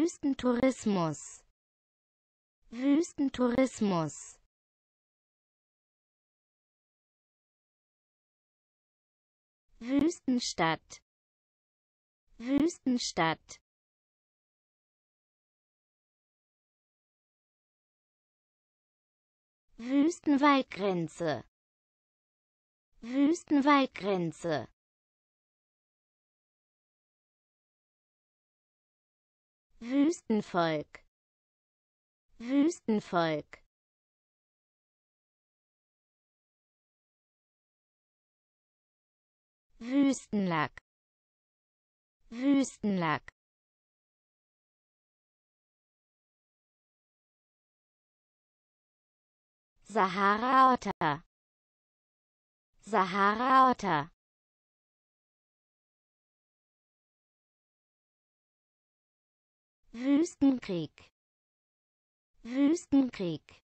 Wüstentourismus Wüstentourismus Wüstenstadt Wüstenstadt Wüstenwaldgrenze Wüstenwaldgrenze Wüstenvolk Wüstenvolk Wüstenlack Wüstenlack Sahara Otter Sahara Otter Wüstenkrieg Wüstenkrieg